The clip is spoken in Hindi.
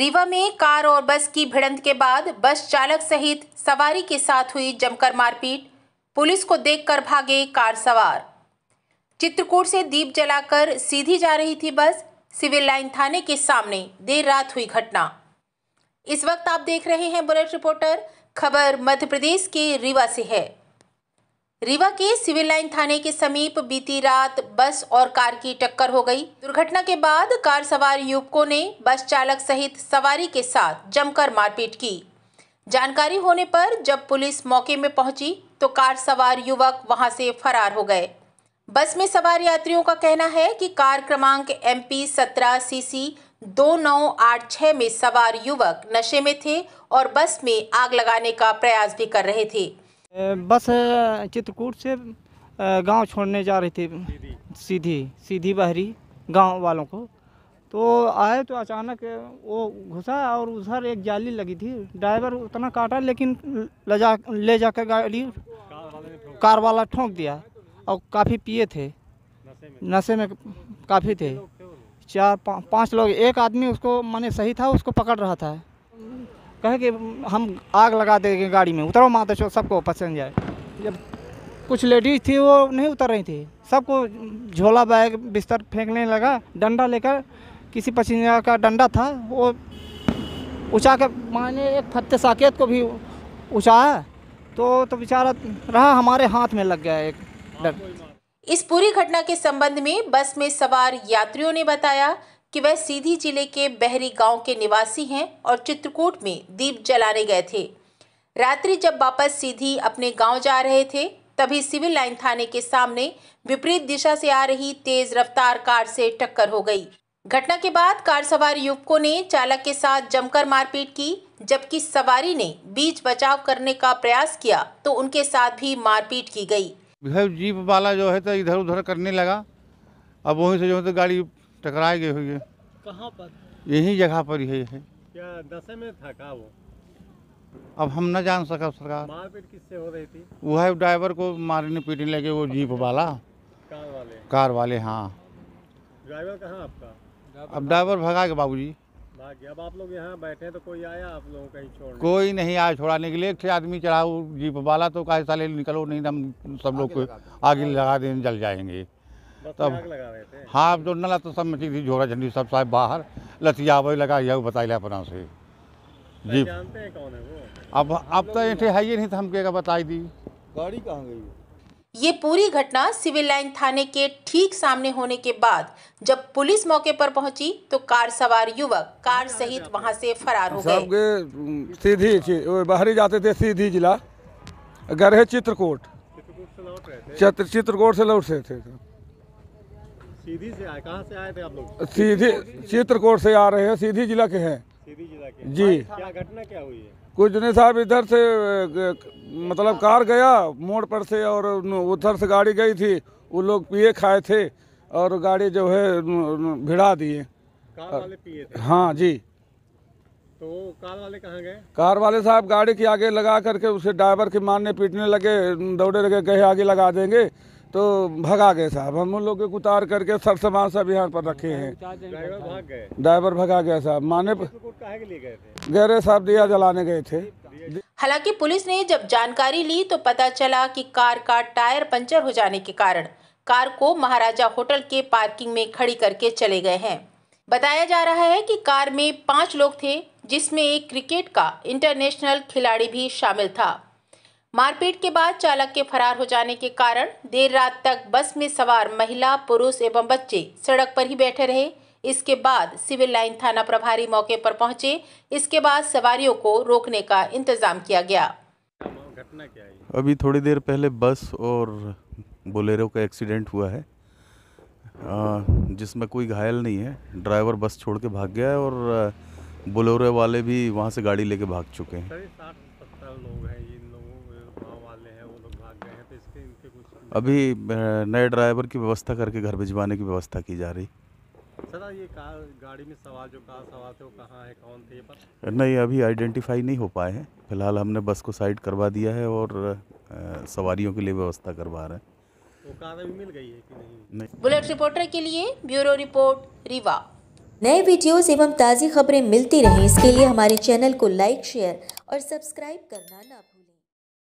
रीवा में कार और बस की भिड़ंत के बाद बस चालक सहित सवारी के साथ हुई जमकर मारपीट पुलिस को देखकर भागे कार सवार चित्रकूट से दीप जलाकर सीधी जा रही थी बस सिविल लाइन थाने के सामने देर रात हुई घटना इस वक्त आप देख रहे हैं बुलेट रिपोर्टर खबर मध्य प्रदेश के रीवा से है रीवा के सिविल लाइन थाने के समीप बीती रात बस और कार की टक्कर हो गई दुर्घटना के बाद कार सवार युवकों ने बस चालक सहित सवारी के साथ जमकर मारपीट की जानकारी होने पर जब पुलिस मौके में पहुंची तो कार सवार युवक वहां से फरार हो गए बस में सवार यात्रियों का कहना है कि कार क्रमांक एम पी सत्रह सी सी दो नौ आठ छः में सवार युवक नशे में थे और बस में आग लगाने का प्रयास भी कर रहे थे बस चित्रकूट से गांव छोड़ने जा रही थी सीधी सीधी बहरी गांव वालों को तो आए तो अचानक वो घुसा और उधर एक जाली लगी थी ड्राइवर उतना काटा लेकिन ले जा ले जाकर गाड़ी कार वाला ठोंक दिया और काफ़ी पिए थे नशे में काफ़ी थे चार पा, पाँच लोग एक आदमी उसको माने सही था उसको पकड़ रहा था कहे कि हम आग लगा देंगे गाड़ी में उतरो माता चो सबको पसंद जाए जब कुछ लेडीज थी वो नहीं उतर रही थी सबको झोला बैग बिस्तर फेंकने लगा डंडा लेकर किसी पैसेंजर का डंडा था वो ऊँचा के माने एक फत्ते साकेत को भी उछाया तो तो बेचारा रहा हमारे हाथ में लग गया एक डर इस पूरी घटना के संबंध में बस में सवार यात्रियों ने बताया कि वह सीधी जिले के बहरी गांव के निवासी हैं और चित्रकूट में दीप जलाने गए थे रात्रि जब वापस सीधी अपने गांव जा रहे थे तभी सिविल लाइन थाने के सामने विपरीत दिशा से आ रही तेज रफ्तार कार से टक्कर हो गई घटना के बाद कार सवार युवकों ने चालक के साथ जमकर मारपीट की जबकि सवारी ने बीच बचाव करने का प्रयास किया तो उनके साथ भी मारपीट की गई जीप वाला जो है तो इधर उधर करने लगा अब वहीं से जो है तो गाड़ी टकराए गए हुए कहाँ पर यही जगह पर ही है क्या दशे में था का वो अब हम न जान सका सरकार मारपीट किससे हो रही थी वह ड्राइवर को मारने पीटने लगे वो जीप वाला कार वाले कार वाले हाँ ड्राइवर कहाँ आपका अब ड्राइवर भगा के बाबू जी अब आप लोग यहाँ बैठे तो कोई आया आप लोगों कहीं छोड़ कोई नहीं आया छोड़ाने के लिए एक आदमी चढ़ाओ जीप वाला तो कहे साले निकलो नहीं तो हम सब लोग आगे लगा देने जल जाएंगे तब हाँ जो नला तो सब मची थी झोरा झंडी सब साहब बाहर लतिया लगा यह बताइला अपना से जी जानते हैं कौन है वो अब अब तो ऐसे है ही नहीं था तो हमके का बताई दी गाड़ी कहाँ गई ये पूरी घटना सिविल लाइन थाने के ठीक सामने होने के बाद जब पुलिस मौके पर पहुंची तो कार सवार युवक कार सहित वहां से फरार हो गए सीधी बाहरी जाते थे सीधी जिला गरहे चित्रकूट चित्रकूट से लौट रहे थे चित्रकूट से लौट रहे थे सीधी से आए कहाँ से आए थे आप लोग सीधी चित्रकोट से आ रहे हैं सीधी जिला के हैं सीधी जिला के जी क्या घटना क्या हुई है कुछ नहीं साहब इधर से मतलब कार गया मोड़ पर से और उधर से गाड़ी गई थी वो लोग पिए खाए थे और गाड़ी जो है भिड़ा दिए कार वाले पिए थे हाँ जी तो कार वाले कहाँ गए कार वाले साहब गाड़ी के आगे लगा करके उसे ड्राइवर के मारने पीटने लगे दौड़े लगे कहे आगे लगा देंगे तो भगा गए साहब हम उन लोग उतार करके सब सामान सब यहाँ पर रखे हैं ड्राइवर भगा गया साहब माने गहरे साहब दिया जलाने गए थे हालांकि पुलिस ने जब जानकारी ली तो पता चला कि कार का टायर पंचर हो जाने के कारण कार को महाराजा होटल के पार्किंग में खड़ी करके चले गए हैं बताया जा रहा है कि कार में पांच लोग थे जिसमें एक क्रिकेट का इंटरनेशनल खिलाड़ी भी शामिल था मारपीट के बाद चालक के फरार हो जाने के कारण देर रात तक बस में सवार महिला पुरुष एवं बच्चे सड़क पर ही बैठे रहे इसके बाद सिविल लाइन थाना प्रभारी मौके पर पहुंचे इसके बाद सवारियों को रोकने का इंतजाम किया गया घटना क्या है अभी थोड़ी देर पहले बस और बोलेरो का एक्सीडेंट हुआ है जिसमें कोई घायल नहीं है ड्राइवर बस छोड़ के भाग गया है और बोलेरो वाले भी वहाँ से गाड़ी लेके भाग चुके हैं लोग हैं अभी नए ड्राइवर की व्यवस्था करके घर भिजवाने की व्यवस्था की जा रही सर ये कार गाड़ी में सवार जो कार सवार थे वो कहाँ है कौन थे ये पर नहीं अभी आइडेंटिफाई नहीं हो पाए हैं फिलहाल हमने बस को साइड करवा दिया है और सवारियों के लिए व्यवस्था करवा रहे हैं तो कार अभी मिल गई है कि नहीं, नहीं। बुलेट रिपोर्टर के लिए ब्यूरो रिपोर्ट रीवा नए वीडियोस एवं ताज़ी खबरें मिलती रहें इसके लिए हमारे चैनल को लाइक शेयर और सब्सक्राइब करना ना भूलें